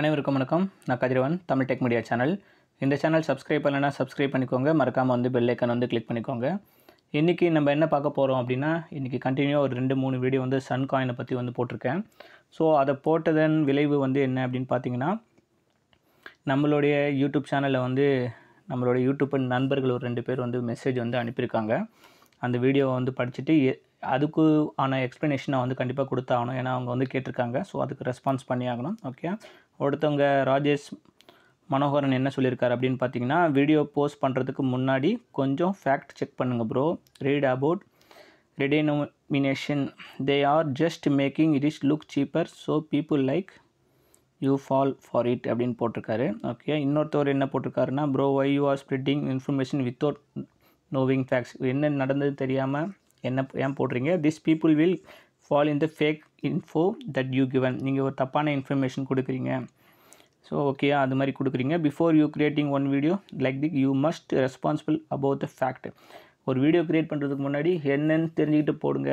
அனைவருக்கும் வணக்கம் நான் Kathiravan Tamil tech media channel இந்த சேனல் சப்ஸ்கிரைப் பண்ணலைன்னா சப்ஸ்கிரைப் பண்ணிக்கோங்க மறக்காமல் வந்து பெல் ஐக்கன் வந்து கிளிக் பண்ணிக்கோங்க இன்றைக்கி நம்ம என்ன பார்க்க போகிறோம் அப்படின்னா இன்றைக்கி கண்டினியூவாக ஒரு ரெண்டு மூணு வீடியோ வந்து சன் காயினை பற்றி வந்து போட்டிருக்கேன் ஸோ அதை போட்டதன் விளைவு வந்து என்ன அப்படின்னு பார்த்தீங்கன்னா நம்மளுடைய யூடியூப் சேனலில் வந்து நம்மளுடைய யூடியூப் நண்பர்கள் ஒரு ரெண்டு பேர் வந்து மெசேஜ் வந்து அனுப்பியிருக்காங்க அந்த வீடியோவை வந்து படிச்சுட்டு அதுக்கு ஆன எக்ஸ்ப்ளனேஷன் நான் வந்து கண்டிப்பாக கொடுத்தாகணும் ஏன்னா அவங்க வந்து கேட்டிருக்காங்க ஸோ அதுக்கு ரெஸ்பான்ஸ் பண்ணி ஆகணும் ஓகே ஒருத்தவங்க ராஜேஷ் மனோகரன் என்ன சொல்லியிருக்காரு அப்படின்னு பார்த்தீங்கன்னா வீடியோ போஸ்ட் பண்ணுறதுக்கு முன்னாடி கொஞ்சம் ஃபேக்ட் செக் பண்ணுங்கள் bro read about redenomination they are just making it is look cheaper so people like you fall for it அப்படின்னு போட்டிருக்காரு ஓகே இன்னொருத்தவர் என்ன போட்டிருக்காருன்னா bro why you are spreading information without knowing facts என்ன நடந்தது தெரியாமல் என்ன ஏன் போடுறீங்க this people will fall in the fake info that you given நீங்கள் ஒரு தப்பான இன்ஃபர்மேஷன் கொடுக்குறீங்க ஸோ ஓகே அது மாதிரி கொடுக்குறீங்க before you creating one video like thick you must responsible about the fact ஒரு வீடியோ க்ரியேட் பண்ணுறதுக்கு முன்னாடி என்னென்னு தெரிஞ்சுக்கிட்டு போடுங்க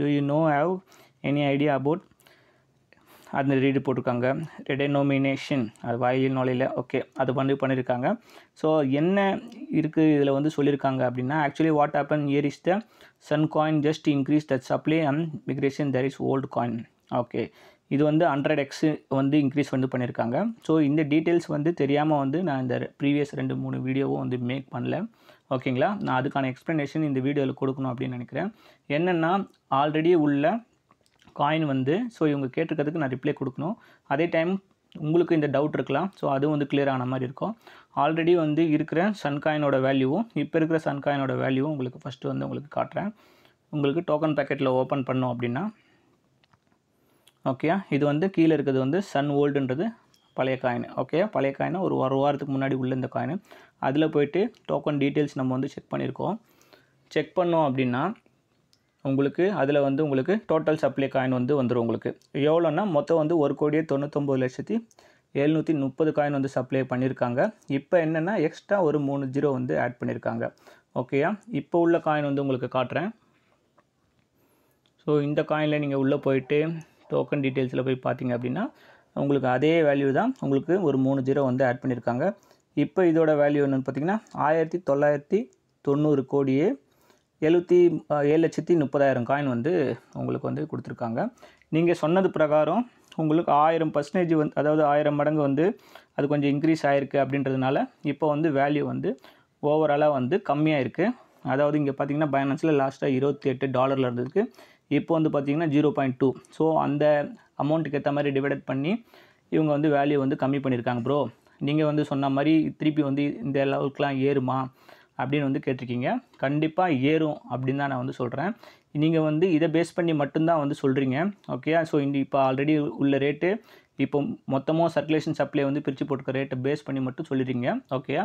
do you know have any idea about அந்த ரீடு போட்டிருக்காங்க ரெடெனோமினேஷன் அது வாயில் நுழையில் ஓகே அது பண்ணி பண்ணியிருக்காங்க ஸோ என்ன இருக்குது இதில் வந்து சொல்லியிருக்காங்க அப்படின்னா actually what happen here is the Sun coin just increase that supply and migration there is old coin okay இது வந்து ஹண்ட்ரட் எக்ஸு வந்து இன்க்ரீஸ் வந்து பண்ணியிருக்காங்க ஸோ இந்த டீட்டெயில்ஸ் வந்து தெரியாமல் வந்து நான் இந்த ப்ரீவியஸ் ரெண்டு மூணு வீடியோவும் வந்து மேக் பண்ணல ஓகேங்களா நான் அதுக்கான எக்ஸ்ப்ளனேஷன் இந்த வீடியோவில் கொடுக்கணும் அப்படின்னு நினைக்கிறேன் என்னென்னா ஆல்ரெடி உள்ள காயின் வந்து ஸோ இவங்க கேட்டிருக்கிறதுக்கு நான் ரிப்ளை கொடுக்கணும் அதே டைம் உங்களுக்கு இந்த டவுட் இருக்கலாம் ஸோ அதுவும் வந்து கிளியர் ஆன மாதிரி இருக்கும் ஆல்ரெடி வந்து இருக்கிற சன் காயினோட வேல்யூவும் இப்போ இருக்கிற சன் காயினோட வேல்யூவும் உங்களுக்கு ஃபஸ்ட்டு வந்து உங்களுக்கு காட்டுறேன் உங்களுக்கு டோக்கன் பேக்கெட்டில் ஓப்பன் பண்ணோம் அப்படின்னா ஓகே இது வந்து கீழே இருக்கிறது வந்து சன் ஓல்டுன்றது பழைய காயின் ஓகே பழைய காயினை ஒரு ஒரு வாரத்துக்கு முன்னாடி உள்ள இந்த காயின் அதில் போய்ட்டு டோக்கன் டீட்டெயில்ஸ் நம்ம வந்து செக் பண்ணியிருக்கோம் செக் பண்ணோம் அப்படின்னா உங்களுக்கு அதில் வந்து உங்களுக்கு டோட்டல் சப்ளை காயின் வந்து வந்துடும் உங்களுக்கு எவ்வளோன்னா மொத்தம் வந்து ஒரு கோடியே தொண்ணூத்தொம்பது லட்சத்தி எழுநூற்றி முப்பது காயின் வந்து சப்ளை பண்ணியிருக்காங்க இப்போ என்னென்னா எக்ஸ்ட்ரா ஒரு மூணு ஜீரோ வந்து ஆட் பண்ணியிருக்காங்க ஓகேயா இப்போ உள்ள காயின் வந்து உங்களுக்கு காட்டுறேன் ஸோ இந்த காயினில் நீங்கள் உள்ளே போயிட்டு டோக்கன் டீட்டெயில்ஸில் போய் பார்த்தீங்க அப்படின்னா உங்களுக்கு அதே வேல்யூ தான் உங்களுக்கு ஒரு மூணு ஜீரோ வந்து ஆட் பண்ணியிருக்காங்க இப்போ இதோட வேல்யூ என்னென்னு பார்த்தீங்கன்னா ஆயிரத்தி தொள்ளாயிரத்தி தொண்ணூறு கோடியே எழுபத்தி ஏழு லட்சத்தி முப்பதாயிரம் காயின் வந்து உங்களுக்கு வந்து கொடுத்துருக்காங்க நீங்கள் சொன்னது பிரகாரம் உங்களுக்கு ஆயிரம் பர்சன்டேஜ் வந்து அதாவது ஆயிரம் மடங்கு வந்து அது கொஞ்சம் இன்க்ரீஸ் ஆகிருக்கு அப்படின்றதுனால இப்போ வந்து வேல்யூ வந்து ஓவராலாக வந்து கம்மியாக இருக்குது அதாவது இங்கே பார்த்தீங்கன்னா பைனான்ஸில் லாஸ்ட்டாக இருபத்தி எட்டு டாலரில் இருந்ததுக்கு இப்போ வந்து பார்த்திங்கன்னா ஜீரோ பாயிண்ட் டூ ஸோ அந்த அமௌண்ட்டுக்கு ஏற்ற மாதிரி டிவைட் பண்ணி இவங்க வந்து வேல்யூ வந்து கம்மி பண்ணியிருக்காங்க ப்ரோ நீங்கள் வந்து சொன்ன மாதிரி திருப்பி வந்து இந்த லெவலுக்குலாம் ஏறுமா அப்படின்னு வந்து கேட்டிருக்கீங்க கண்டிப்பாக ஏறும் அப்படின்னு தான் நான் வந்து சொல்கிறேன் நீங்கள் வந்து இதை பேஸ் பண்ணி மட்டும்தான் வந்து சொல்கிறீங்க ஓகே ஸோ இந்த இப்போ ஆல்ரெடி உள்ள ரேட்டு இப்போ மொத்தமாக சர்க்குலேஷன் சப்ளை வந்து பிரித்து போட்டுக்க ரேட்டை பேஸ் பண்ணி மட்டும் சொல்லிடுறீங்க ஓகே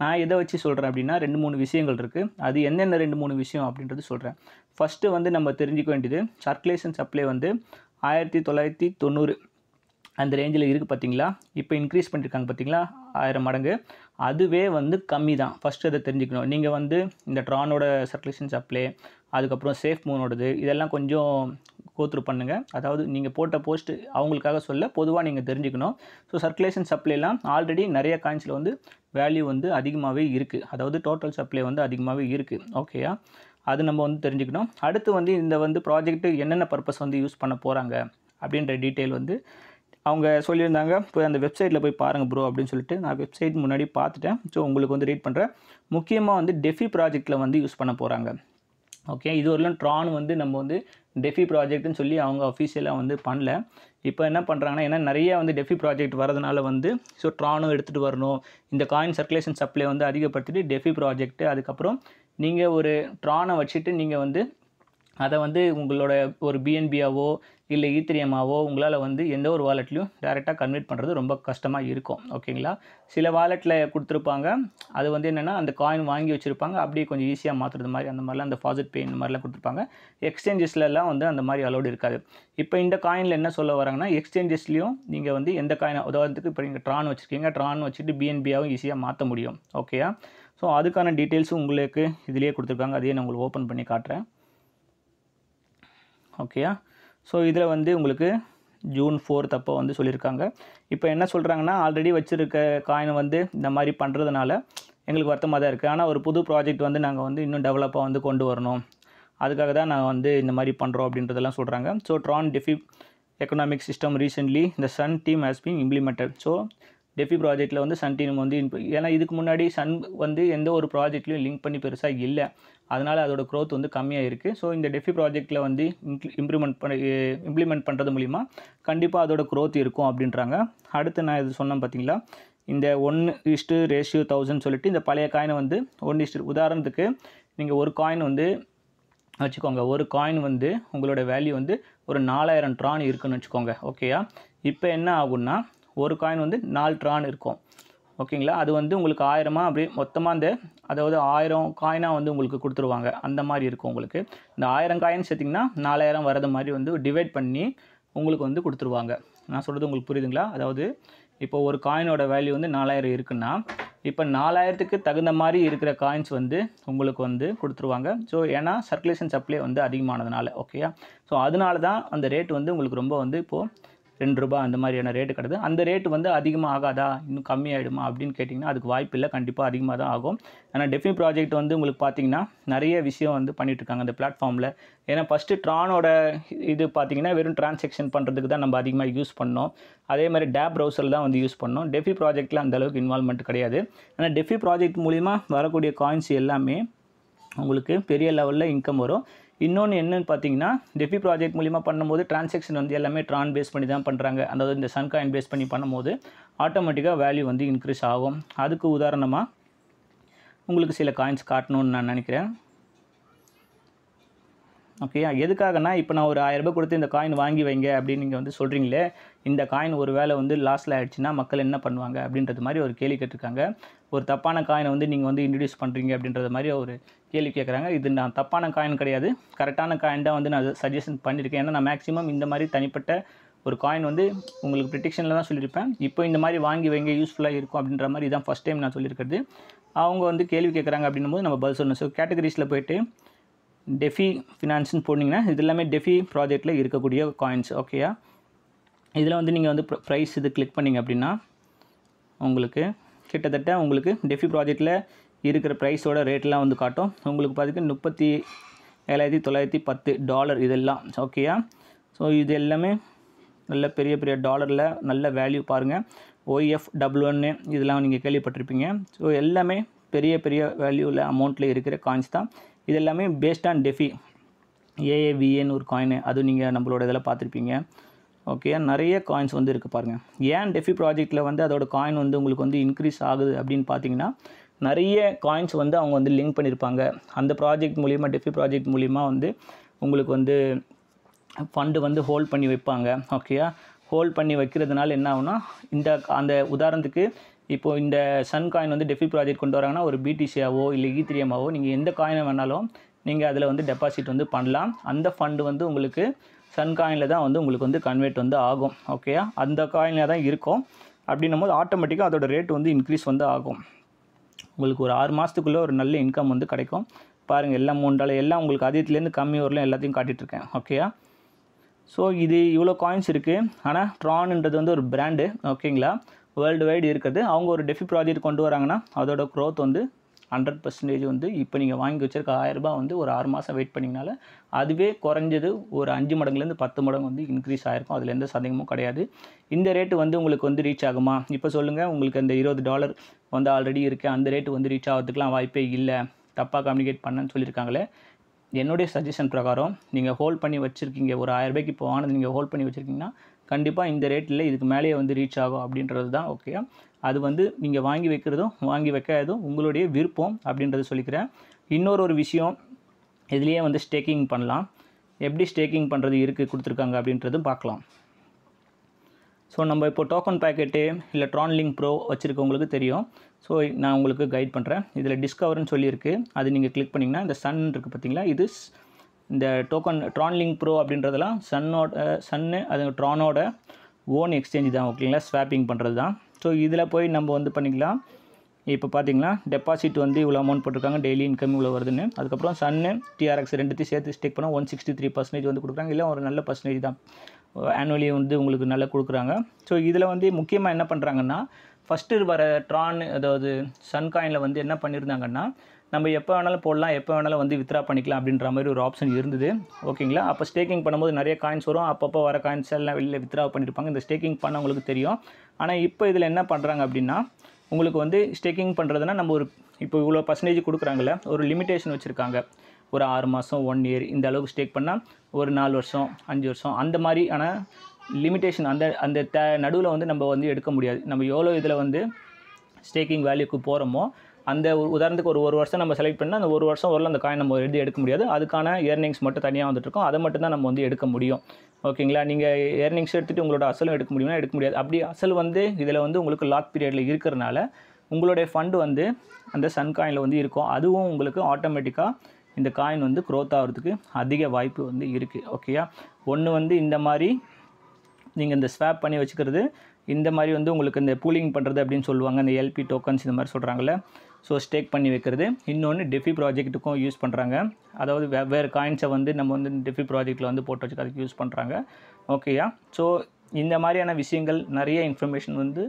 நான் எதை வச்சு சொல்கிறேன் அப்படின்னா ரெண்டு மூணு விஷயங்கள் இருக்குது அது என்னென்ன ரெண்டு மூணு விஷயம் அப்படின்றது சொல்கிறேன் ஃபஸ்ட்டு வந்து நம்ம தெரிஞ்சுக்க வேண்டியது சர்க்குலேஷன் சப்ளை வந்து ஆயிரத்தி தொள்ளாயிரத்தி தொண்ணூறு அந்த ரேஞ்சில் இருக்குது பார்த்தீங்களா இப்போ இன்க்ரீஸ் பண்ணியிருக்காங்க பார்த்தீங்களா ஆயிரம் மடங்கு அதுவே வந்து கம்மி தான் ஃபஸ்ட்டு அதை தெரிஞ்சுக்கணும் நீங்கள் வந்து இந்த ட்ரானோட சர்க்குலேஷன் சப்ளை அதுக்கப்புறம் சேஃப் மூனோடது இதெல்லாம் கொஞ்சம் கோத்ரு பண்ணுங்கள் அதாவது நீங்கள் போட்ட போஸ்ட்டு அவங்களுக்காக சொல்ல பொதுவாக நீங்கள் தெரிஞ்சுக்கணும் ஸோ சர்க்குலேஷன் சப்ளைலாம் ஆல்ரெடி நிறைய காயின்ஸில் வந்து வேல்யூ வந்து அதிகமாகவே இருக்குது அதாவது டோட்டல் சப்ளை வந்து அதிகமாகவே இருக்குது ஓகேயா அது நம்ம வந்து தெரிஞ்சுக்கணும் அடுத்து வந்து இந்த வந்து ப்ராஜெக்ட்டு என்னென்ன பர்பஸ் வந்து யூஸ் பண்ண போகிறாங்க அப்படின்ற டீட்டெயில் வந்து அவங்க சொல்லியிருந்தாங்க போய் அந்த வெப்சைட்டில் போய் பாருங்கள் ப்ரோ அப்படின்னு சொல்லிட்டு நான் வெப்சைட் முன்னாடி பார்த்துட்டேன் ஸோ உங்களுக்கு வந்து ரீட் பண்ணுறேன் முக்கியமாக வந்து டெஃபி ப்ராஜெக்ட்டில் வந்து யூஸ் பண்ண போகிறாங்க ஓகே இது வரலாம் ட்ரான் வந்து நம்ம வந்து டெஃபி ப்ராஜெக்ட்னு சொல்லி அவங்க அஃபீஷியலாக வந்து பண்ணல இப்போ என்ன பண்ணுறாங்கன்னா ஏன்னா நிறைய வந்து டெஃபி ப்ராஜெக்ட் வரதுனால வந்து ஸோ ட்ரானும் எடுத்துகிட்டு வரணும் இந்த காயின் சர்க்குலேஷன் சப்ளை வந்து அதிகப்படுத்திட்டு டெஃபி ப்ராஜெக்ட்டு அதுக்கப்புறம் நீங்கள் ஒரு ட்ரானை வச்சுட்டு நீங்கள் வந்து அதை வந்து உங்களோட ஒரு பிஎன்பியாவோ இல்லை ஈத்திரியமாவோ e உங்களால் வந்து எந்த ஒரு வாலெட்லையும் டேரெக்டாக கன்வெர்ட் பண்ணுறது ரொம்ப கஷ்டமாக இருக்கும் ஓகேங்களா சில வாலெட்டில் கொடுத்துருப்பாங்க அது வந்து என்னென்னா அந்த காயின் வாங்கி வச்சுருப்பாங்க அப்படியே கொஞ்சம் ஈஸியாக மாற்றுறது மாதிரி அந்த மாதிரிலாம் அந்த ஃபாசிட் பே இந்த மாதிரிலாம் கொடுத்துருப்பாங்க எக்ஸ்சேஞ்சஸ்லலாம் வந்து அந்த மாதிரி அலோடு இருக்காது இப்போ இந்த காயினில் என்ன சொல்ல வராங்கன்னா எக்ஸ்சேஞ்சஸ்லேயும் நீங்கள் வந்து எந்த காயினை உதாரணத்துக்கு இப்போ நீங்கள் ட்ரான் வச்சுருக்கீங்க ட்ரான் வச்சுட்டு பிஎன்பியாவும் ஈஸியாக மாற்ற முடியும் ஓகேயா ஸோ அதுக்கான டீட்டெயில்ஸும் உங்களுக்கு இதிலேயே கொடுத்துருக்காங்க அதையே நான் உங்களுக்கு ஓப்பன் பண்ணி காட்டுறேன் ஓகேயா ஸோ இதில் வந்து உங்களுக்கு ஜூன் ஃபோர்த் அப்போ வந்து சொல்லியிருக்காங்க இப்போ என்ன சொல்கிறாங்கன்னா ஆல்ரெடி வச்சுருக்க காயின் வந்து இந்த மாதிரி பண்ணுறதுனால எங்களுக்கு வருத்தமாக தான் இருக்குது ஆனால் ஒரு புது ப்ராஜெக்ட் வந்து நாங்கள் வந்து இன்னும் டெவலப்பாக வந்து கொண்டு வரணும் அதுக்காக தான் நாங்கள் வந்து இந்த மாதிரி பண்ணுறோம் அப்படின்றதெல்லாம் சொல்கிறாங்க so Tron DeFi economic system recently இந்த Sun team has been implemented so DeFi ப்ராஜெக்ட்டில் வந்து சன் டீம் வந்து ஏன்னா இதுக்கு முன்னாடி சன் வந்து எந்த ஒரு ப்ராஜெக்ட்லையும் லிங்க் பண்ணி பெருசாக இல்லை அதனால் அதோடய க்ரோத் வந்து கம்மியாக இருக்குது ஸோ இந்த டெஃபி ப்ராஜெக்ட்டில் வந்து இம்ப்ளிமெண்ட் பண்ண இம்ப்ளிமெண்ட் பண்ணுறது மூலிமா கண்டிப்பாக அதோடய க்ரோத் இருக்கும் அப்படின்றாங்க அடுத்து நான் இது சொன்னேன் பார்த்தீங்களா இந்த ஒன்று இஷ்டு ரேஷியோ தௌசண்ட் சொல்லிட்டு இந்த பழைய காயினை வந்து ஒன் இஷ்டு உதாரணத்துக்கு நீங்கள் ஒரு காயின் வந்து வச்சுக்கோங்க ஒரு காயின் வந்து உங்களோட வேல்யூ வந்து ஒரு நாலாயிரம் ட்ரான் இருக்குன்னு வச்சுக்கோங்க ஓகேயா இப்போ என்ன ஆகும்னா ஒரு காயின் வந்து நாலு ட்ரான் இருக்கும் ஓகேங்களா அது வந்து உங்களுக்கு ஆயிரமாக அப்படியே மொத்தமாக அந்த அதாவது ஆயிரம் காயினாக வந்து உங்களுக்கு கொடுத்துருவாங்க அந்த மாதிரி இருக்கும் உங்களுக்கு இந்த ஆயிரம் காயின் சேர்த்திங்கன்னா நாலாயிரம் வரது மாதிரி வந்து டிவைட் பண்ணி உங்களுக்கு வந்து கொடுத்துருவாங்க நான் சொல்கிறது உங்களுக்கு புரியுதுங்களா அதாவது இப்போ ஒரு காயினோட வேல்யூ வந்து நாலாயிரம் இருக்குன்னா இப்போ நாலாயிரத்துக்கு தகுந்த மாதிரி இருக்கிற காயின்ஸ் வந்து உங்களுக்கு வந்து கொடுத்துருவாங்க ஸோ ஏன்னா சர்க்குலேஷன் சப்ளை வந்து அதிகமானதுனால ஓகேயா ஸோ அதனால தான் அந்த ரேட் வந்து உங்களுக்கு ரொம்ப வந்து இப்போது ரெண்டு ரூபா அந்த மாதிரியான ரேட்டு கிடது அந்த ரேட்டு வந்து அதிகமாக ஆகாதா இன்னும் கம்மியாயிடுமா அப்படின்னு கேட்டிங்கன்னா அதுக்கு வாய்ப்பு இல்லை கண்டிப்பாக அதிகமாக தான் ஆகும் ஏன்னா டெஃபி ப்ராஜெக்ட் வந்து உங்களுக்கு பார்த்தீங்கன்னா நிறைய விஷயம் வந்து பண்ணிகிட்ருக்காங்க அந்த பிளாட்ஃபார்மில் ஏன்னா ஃபஸ்ட்டு ட்ரானோட இது பார்த்தீங்கன்னா வெறும் டிரான்சாக்ஷன் பண்ணுறதுக்கு தான் நம்ம அதிகமாக யூஸ் பண்ணோம் அதே மாதிரி டேப் ப்ரௌசர் தான் வந்து யூஸ் பண்ணோம் டெஃபி ப்ராஜெக்ட்டில் அந்தளவுக்கு இன்வால்மெண்ட் கிடையாது ஆனால் டெஃபி ப்ராஜெக்ட் மூலிமா வரக்கூடிய காயின்ஸ் எல்லாமே உங்களுக்கு பெரிய லெவலில் இன்கம் வரும் இன்னொன்று என்னென்னு பார்த்தீங்கன்னா டெபி ப்ராஜெக்ட் மூலிமா பண்ணும்போது டிரான்சாக்ஷன் வந்து எல்லாமே ட்ரான் பேஸ் பண்ணி தான் பண்ணுறாங்க அதாவது இந்த சன் காயின் பேஸ் பண்ணி பண்ணும்போது ஆட்டோமேட்டிக்காக வேல்யூ வந்து இன்க்ரீஸ் ஆகும் அதுக்கு உதாரணமாக உங்களுக்கு சில காயின்ஸ் காட்டணும்னு நான் நினைக்கிறேன் ஓகேயா எதுக்காகனா இப்போ நான் ஒரு ஆயிரம் ரூபாய் கொடுத்து இந்த காயின் வாங்கி வைங்க அப்படின்னு நீங்கள் வந்து சொல்கிறீங்களே இந்த காயின் ஒரு வேலை வந்து லாஸில் ஆகிடுச்சின்னா மக்கள் என்ன பண்ணுவாங்க அப்படின்றது மாதிரி ஒரு கேள்வி கேட்டிருக்காங்க ஒரு தப்பான காயினை வந்து நீங்கள் வந்து இன்ட்ரடியூஸ் பண்ணுறீங்க அப்படின்றது மாதிரி ஒரு கேள்வி கேட்குறாங்க இது நான் தப்பான காயின் கிடையாது கரெக்டான காயின் தான் வந்து நான் சஜஷன் பண்ணியிருக்கேன் ஏன்னா நான் மேக்ஸிமம் இந்த மாதிரி தனிப்பட்ட ஒரு காயின் வந்து உங்களுக்கு ப்ரிடிக்ஷனில் தான் சொல்லியிருப்பேன் இப்போ இந்த மாதிரி வாங்கி வைங்க யூஸ்ஃபுல்லாக இருக்கும் அப்படின்ற மாதிரி தான் ஃபஸ்ட் டைம் நான் சொல்லியிருக்கிறது அவங்க வந்து கேள்வி கேட்குறாங்க அப்படின்னும் போது நம்ம பதில் சொல்லணும் ஸோ கேட்டகரிஸில் போய்ட்டு டெஃபி ஃபினான்ஸ்னு போனீங்கன்னா இது எல்லாமே டெஃபி ப்ராஜெக்ட்டில் இருக்கக்கூடிய காயின்ஸ் ஓகேயா இதில் வந்து நீங்கள் வந்து ப்ரைஸ் இது கிளிக் பண்ணிங்க அப்படின்னா உங்களுக்கு கிட்டத்தட்ட உங்களுக்கு டெஃபி ப்ராஜெக்டில் இருக்கிற ப்ரைஸோட ரேட்லாம் வந்து காட்டும் உங்களுக்கு பார்த்துக்கிட்டு முப்பத்தி ஏழாயிரத்தி தொள்ளாயிரத்தி பத்து டாலர் இதெல்லாம் ஓகேயா ஸோ இது எல்லாமே நல்ல பெரிய பெரிய டாலரில் நல்ல வேல்யூ பாருங்கள் டபுள் டபுள்யூன்னு இதெல்லாம் நீங்கள் கேள்விப்பட்டிருப்பீங்க ஸோ எல்லாமே பெரிய பெரிய வேல்யூவில் அமௌண்ட்டில் இருக்கிற காயின்ஸ் தான் இது எல்லாமே பேஸ்ட் ஆன் டெஃபி ஏஏவிஏன்னு ஒரு காயின் அது நீங்கள் நம்மளோட இதெல்லாம் பார்த்துருப்பீங்க ஓகே நிறைய காயின்ஸ் வந்து இருக்குது பாருங்கள் ஏன் டெஃபி ப்ராஜெக்ட்டில் வந்து அதோட காயின் வந்து உங்களுக்கு வந்து இன்க்ரீஸ் ஆகுது அப்படின்னு பார்த்தீங்கன்னா நிறைய காயின்ஸ் வந்து அவங்க வந்து லிங்க் பண்ணியிருப்பாங்க அந்த ப்ராஜெக்ட் மூலிமா டெஃபி ப்ராஜெக்ட் மூலிமா வந்து உங்களுக்கு வந்து ஃபண்டு வந்து ஹோல்ட் பண்ணி வைப்பாங்க ஓகேயா ஹோல்ட் பண்ணி வைக்கிறதுனால என்ன ஆகுனா இந்த அந்த உதாரணத்துக்கு இப்போது இந்த சன் காயின் வந்து டெஃபி ப்ராஜெக்ட் கொண்டு வராங்கன்னா ஒரு பிடிசியாவோ இல்லை ஈத்திரியமாவோ e நீங்கள் எந்த காயினை வேணாலும் நீங்கள் அதில் வந்து டெபாசிட் வந்து பண்ணலாம் அந்த ஃபண்டு வந்து உங்களுக்கு சன் காயினில் தான் வந்து உங்களுக்கு வந்து கன்வெர்ட் வந்து ஆகும் ஓகே அந்த காயினில் தான் இருக்கும் அப்படின்னும் போது ஆட்டோமேட்டிக்காக அதோட ரேட் வந்து இன்க்ரீஸ் வந்து ஆகும் உங்களுக்கு ஒரு ஆறு மாதத்துக்குள்ளே ஒரு நல்ல இன்கம் வந்து கிடைக்கும் பாருங்கள் எல்லாம் மூன்றாலும் எல்லாம் உங்களுக்கு அதிகத்துலேருந்து கம்மி வரலாம் எல்லாத்தையும் காட்டிகிட்ருக்கேன் ஓகேயா ஸோ இது இவ்வளோ காயின்ஸ் இருக்குது ஆனால் ட்ரான்ன்றது வந்து ஒரு பிராண்டு ஓகேங்களா வேர்ல்டு வைடு இருக்குது அவங்க ஒரு டெஃபி ப்ராஜெக்ட் கொண்டு வராங்கன்னா அதோட க்ரோத் வந்து ஹண்ட்ரட் பர்சன்டேஜ் வந்து இப்போ நீங்கள் வாங்கி வச்சிருக்க ஆயரரூபா வந்து ஒரு ஆறு மாதம் வெயிட் பண்ணிங்கனால அதுவே குறைஞ்சது ஒரு அஞ்சு மடங்குலேருந்து பத்து மடங்கு வந்து இன்க்ரீஸ் ஆகிருக்கும் அதில் எந்த சந்தேகமும் கிடையாது இந்த ரேட்டு வந்து உங்களுக்கு வந்து ரீச் ஆகுமா இப்போ சொல்லுங்கள் உங்களுக்கு அந்த இருபது டாலர் வந்து ஆல்ரெடி இருக்குது அந்த ரேட்டு வந்து ரீச் ஆகிறதுக்கெலாம் வாய்ப்பே இல்லை தப்பாக கம்யூனிகேட் பண்ணேன்னு சொல்லியிருக்காங்களே என்னுடைய சஜஷன் பிரகாரம் நீங்கள் ஹோல்ட் பண்ணி வச்சுருக்கீங்க ஒரு ரூபாய்க்கு இப்போ ஆனது நீங்கள் ஹோல்ட் பண்ணி வச்சுருக்கீங்கன்னா கண்டிப்பாக இந்த ரேட்டில் இதுக்கு மேலேயே வந்து ரீச் ஆகும் அப்படின்றது தான் ஓகே அது வந்து நீங்கள் வாங்கி வைக்கிறதும் வாங்கி வைக்காததும் உங்களுடைய விருப்பம் அப்படின்றத சொல்லிக்கிறேன் இன்னொரு ஒரு விஷயம் இதுலேயே வந்து ஸ்டேக்கிங் பண்ணலாம் எப்படி ஸ்டேக்கிங் பண்ணுறது இருக்குது கொடுத்துருக்காங்க அப்படின்றதும் பார்க்கலாம் ஸோ நம்ம இப்போ டோக்கன் பேக்கெட்டு இல்லை ட்ரான்லிங் ப்ரோ வச்சுருக்கவங்களுக்கு தெரியும் ஸோ நான் உங்களுக்கு கைட் பண்ணுறேன் இதில் டிஸ்கவர்னு சொல்லியிருக்கு அது நீங்கள் கிளிக் பண்ணிங்கன்னா இந்த சன் இருக்குது பார்த்தீங்களா இது இந்த டோக்கன் ட்ரான்லிங் ப்ரோ அப்படின்றதெல்லாம் சன்னோட சன்னு அது ட்ரானோட ஓன் எக்ஸ்சேஞ்ச் தான் ஓகேங்களா ஸ்வாப்பிங் பண்ணுறது தான் ஸோ இதில் போய் நம்ம வந்து பண்ணிக்கலாம் இப்போ பார்த்தீங்கன்னா டெபாசிட் வந்து இவ்வளோ அமௌண்ட் போட்டிருக்காங்க டெய்லி இன்கம் இவ்வளோ வருதுன்னு அதுக்கப்புறம் சன்னு டிஆர்எக்ஸ் ரெண்டுத்தையும் சேர்த்து ஸ்டேக் பண்ணால் ஒன் சிக்ஸ்டி த்ரீ பர்சன்டேஜ் வந்து கொடுக்குறாங்க இல்லை ஒரு நல்ல பர்சன்டேஜ் தான் ஆனுவலி வந்து உங்களுக்கு நல்லா கொடுக்குறாங்க ஸோ இதில் வந்து முக்கியமாக என்ன பண்ணுறாங்கன்னா ஃபஸ்ட்டு வர ட்ரான் அதாவது சன் காயினில் வந்து என்ன பண்ணியிருந்தாங்கன்னா நம்ம எப்போ வேணாலும் போடலாம் எப்போ வேணாலும் வந்து வித்ரா பண்ணிக்கலாம் அப்படின்ற மாதிரி ஒரு ஆப்ஷன் இருந்தது ஓகேங்களா அப்போ ஸ்டேக்கிங் பண்ணும்போது நிறைய காயின்ஸ் வரும் அப்பப்போ வர காயின்ஸ் எல்லாம் வெளியில் வித்ரா பண்ணியிருப்பாங்க இந்த ஸ்டேக்கிங் பண்ணவங்களுக்கு தெரியும் ஆனால் இப்போ இதில் என்ன பண்ணுறாங்க அப்படின்னா உங்களுக்கு வந்து ஸ்டேக்கிங் பண்ணுறதுனா நம்ம ஒரு இப்போ இவ்வளோ பர்சன்டேஜ் கொடுக்குறாங்கள ஒரு லிமிட்டேஷன் வச்சுருக்காங்க ஒரு ஆறு மாதம் ஒன் இயர் இந்த அளவுக்கு ஸ்டேக் பண்ணால் ஒரு நாலு வருஷம் அஞ்சு வருஷம் அந்த மாதிரியான லிமிட்டேஷன் அந்த அந்த த நடுவில் வந்து நம்ம வந்து எடுக்க முடியாது நம்ம எவ்வளோ இதில் வந்து ஸ்டேக்கிங் வேல்யூக்கு போகிறோமோ அந்த உதாரணத்துக்கு ஒரு ஒரு வருஷம் நம்ம செலக்ட் பண்ணால் அந்த ஒரு வருஷம் வரல அந்த காயின் நம்ம எடுத்து எடுக்க முடியாது அதுக்கான ஏர்னிங்ஸ் மட்டும் தனியாக வந்துட்டுருக்கோம் அதை மட்டும் தான் நம்ம வந்து எடுக்க முடியும் ஓகேங்களா நீங்கள் ஏர்னிங்ஸ் எடுத்துகிட்டு உங்களோட அசலும் எடுக்க முடியும்னா எடுக்க முடியாது அப்படி அசல் வந்து இதில் வந்து உங்களுக்கு லாக் பீரியடில் இருக்கிறனால உங்களுடைய ஃபண்டு வந்து அந்த சன் காயினில் வந்து இருக்கும் அதுவும் உங்களுக்கு ஆட்டோமேட்டிக்காக இந்த காயின் வந்து க்ரோத் ஆகிறதுக்கு அதிக வாய்ப்பு வந்து இருக்குது ஓகேயா ஒன்று வந்து இந்த மாதிரி நீங்கள் இந்த ஸ்வாப் பண்ணி வச்சுக்கிறது இந்த மாதிரி வந்து உங்களுக்கு இந்த பூலிங் பண்ணுறது அப்படின்னு சொல்லுவாங்க இந்த எல்பி டோக்கன்ஸ் இந்த மாதிரி சொல்கிறாங்கள ஸோ ஸ்டேக் பண்ணி வைக்கிறது இன்னொன்று டெஃபி ப்ராஜெக்ட்டுக்கும் யூஸ் பண்ணுறாங்க அதாவது வெவ்வேறு காயின்ஸை வந்து நம்ம வந்து டெஃபி ப்ராஜெக்ட்டில் வந்து போட்டு வச்சுக்கிறதுக்கு யூஸ் பண்ணுறாங்க ஓகேயா ஸோ இந்த மாதிரியான விஷயங்கள் நிறைய இன்ஃபர்மேஷன் வந்து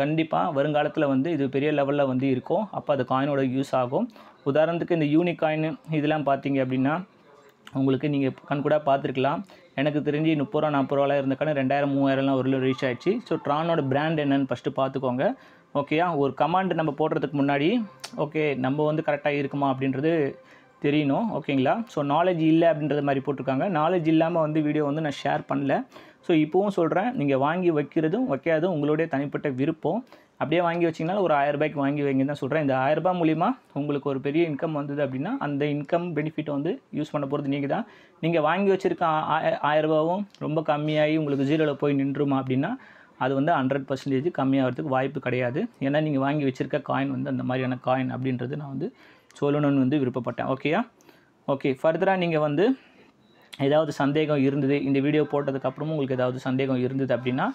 கண்டிப்பாக வருங்காலத்தில் வந்து இது பெரிய லெவலில் வந்து இருக்கும் அப்போ அது காயினோட யூஸ் ஆகும் உதாரணத்துக்கு இந்த யூனிகாயின் இதெல்லாம் பார்த்தீங்க அப்படின்னா உங்களுக்கு நீங்கள் கண்கூடாக பார்த்துருக்கலாம் எனக்கு தெரிஞ்சு முப்பது ரூபா நாற்பது இருந்த இருந்தக்கான ரெண்டாயிரம் மூவாயிரம்லாம் ஒரு ரீச் ஆயிடுச்சு ஸோ ட்ரானோட பிராண்ட் என்னென்னு ஃபஸ்ட்டு பார்த்துக்கோங்க ஓகேயா ஒரு கமாண்ட் நம்ம போடுறதுக்கு முன்னாடி ஓகே நம்ம வந்து கரெக்டாக இருக்குமா அப்படின்றது தெரியணும் ஓகேங்களா ஸோ நாலேஜ் இல்லை அப்படின்றது மாதிரி போட்டிருக்காங்க நாலேஜ் இல்லாமல் வந்து வீடியோ வந்து நான் ஷேர் பண்ணல ஸோ இப்போவும் சொல்கிறேன் நீங்கள் வாங்கி வைக்கிறதும் வைக்காதும் உங்களுடைய தனிப்பட்ட விருப்பம் அப்படியே வாங்கி வச்சிங்கன்னா ஒரு ஆயிரரூபாய்க்கு வாங்கி வைங்க தான் சொல்கிறேன் இந்த ஆயிரரூபா மூலிமா உங்களுக்கு ஒரு பெரிய இன்கம் வந்தது அப்படின்னா அந்த இன்கம் பெனிஃபிட்டை வந்து யூஸ் பண்ண போகிறது நீங்கள் தான் நீங்கள் வாங்கி வச்சுருக்க ஆயிரரூபாவும் ரொம்ப கம்மியாகி உங்களுக்கு ஜீரோவில் போய் நின்றுமா அப்படின்னா அது வந்து ஹண்ட்ரட் பர்சன்டேஜ் கம்மியாகிறதுக்கு வாய்ப்பு கிடையாது ஏன்னா நீங்கள் வாங்கி வச்சுருக்க காயின் வந்து அந்த மாதிரியான காயின் அப்படின்றது நான் வந்து சொல்லணும்னு வந்து விருப்பப்பட்டேன் ஓகேயா ஓகே ஃபர்தராக நீங்கள் வந்து ஏதாவது சந்தேகம் இருந்தது இந்த வீடியோ போட்டதுக்கப்புறமும் உங்களுக்கு ஏதாவது சந்தேகம் இருந்தது அப்படின்னா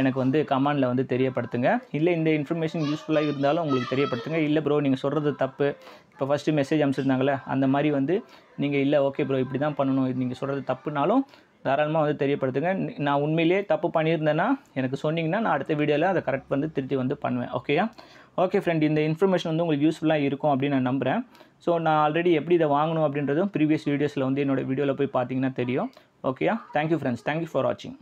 எனக்கு வந்து கமானில் வந்து தெரியப்படுத்துங்க இல்லை இந்த இன்ஃபர்மேஷன் யூஸ்ஃபுல்லாக இருந்தாலும் உங்களுக்கு தெரியப்படுத்துங்க இல்லை ப்ரோ நீங்கள் சொல்கிறது தப்பு இப்போ ஃபஸ்ட்டு மெசேஜ் அனுப்பிச்சிருந்தாங்களே அந்த மாதிரி வந்து நீங்கள் இல்லை ஓகே ப்ரோ இப்படி தான் பண்ணணும் நீங்கள் சொல்கிறது தப்புனாலும் தாராளமாக வந்து தெரியப்படுத்துங்க நான் உண்மையிலேயே தப்பு பண்ணியிருந்தேன்னா எனக்கு சொன்னிங்கன்னா நான் அடுத்த வீடியோவில் அதை கரெக்ட் வந்து திருத்தி வந்து பண்ணுவேன் ஓகேயா ஓகே ஃப்ரெண்ட் இந்த இன்ஃபர்மேஷன் வந்து உங்களுக்கு யூஸ்ஃபுல்லாக இருக்கும் அப்படின்னு நான் நம்புகிறேன் ஸோ நான் ஆல்ரெடி எப்படி இதை வாங்கணும் அப்படின்றதும் ப்ரீவியஸ் வீடியோஸில் வந்து என்னோடய வீடியோவில் போய் பார்த்தீங்கன்னா தெரியும் ஓகேயா தேங்க்யூ ஃப்ரெண்ட்ஸ் தேங்க்யூ ஃபார் வாட்சிங்